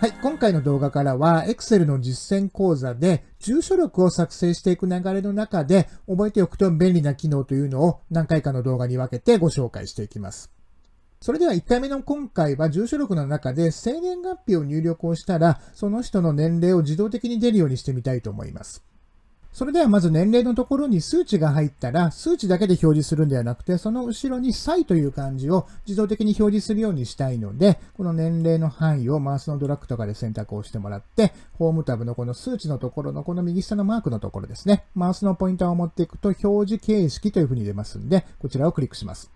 はい、今回の動画からは Excel の実践講座で住所録を作成していく流れの中で覚えておくと便利な機能というのを何回かの動画に分けてご紹介していきます。それでは1回目の今回は住所録の中で生年月日を入力をしたらその人の年齢を自動的に出るようにしてみたいと思います。それではまず年齢のところに数値が入ったら、数値だけで表示するんではなくて、その後ろに歳という漢字を自動的に表示するようにしたいので、この年齢の範囲をマウスのドラッグとかで選択をしてもらって、ホームタブのこの数値のところのこの右下のマークのところですね、マウスのポインターを持っていくと表示形式というふうに出ますんで、こちらをクリックします。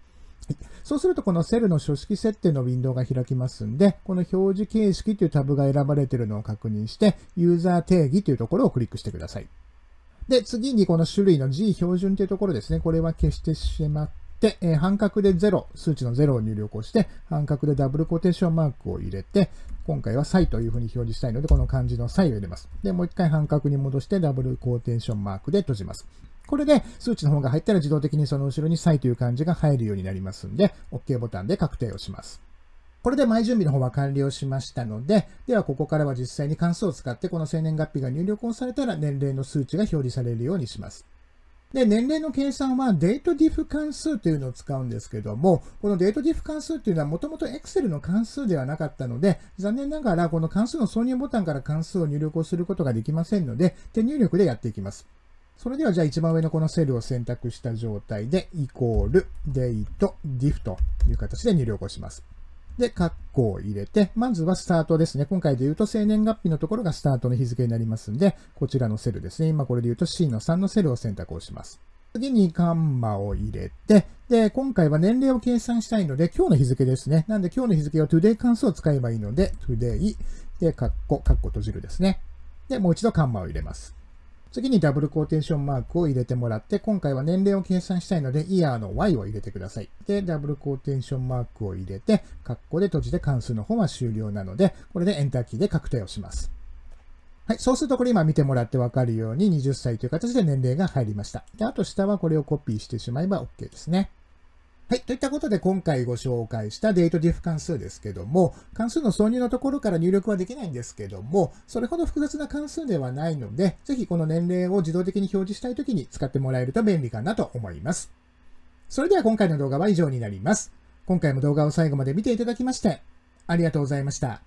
そうするとこのセルの書式設定のウィンドウが開きますんで、この表示形式というタブが選ばれているのを確認して、ユーザー定義というところをクリックしてください。で、次にこの種類の G 標準というところですね。これは消してしまって、えー、半角で0、数値の0を入力をして、半角でダブルコテーションマークを入れて、今回はサイというふうに表示したいので、この漢字のサイを入れます。で、もう一回半角に戻して、ダブルコーテーションマークで閉じます。これで数値の方が入ったら自動的にその後ろにサイという漢字が入るようになりますんで、OK ボタンで確定をします。これで前準備の方は完了しましたので、ではここからは実際に関数を使ってこの生年月日が入力をされたら年齢の数値が表示されるようにします。で、年齢の計算はデートディフ関数というのを使うんですけども、このデートディフ関数というのはもともと Excel の関数ではなかったので、残念ながらこの関数の挿入ボタンから関数を入力をすることができませんので、手入力でやっていきます。それではじゃあ一番上のこのセルを選択した状態で、イコール、デート、ディフという形で入力をします。で、カッコを入れて、まずはスタートですね。今回で言うと生年月日のところがスタートの日付になりますんで、こちらのセルですね。今これで言うと C の3のセルを選択をします。次にカンマを入れて、で、今回は年齢を計算したいので、今日の日付ですね。なんで今日の日付は today 関数を使えばいいので、today で、カッコ、カッコ閉じるですね。で、もう一度カンマを入れます。次にダブルコーテーションマークを入れてもらって、今回は年齢を計算したいので、イヤーの y を入れてください。で、ダブルコーテーションマークを入れて、カッで閉じて関数の方は終了なので、これでエンターキーで確定をします。はい。そうすると、これ今見てもらってわかるように20歳という形で年齢が入りました。で、あと下はこれをコピーしてしまえば OK ですね。はい。といったことで、今回ご紹介したデートディフ関数ですけども、関数の挿入のところから入力はできないんですけども、それほど複雑な関数ではないので、ぜひこの年齢を自動的に表示したいときに使ってもらえると便利かなと思います。それでは今回の動画は以上になります。今回も動画を最後まで見ていただきまして、ありがとうございました。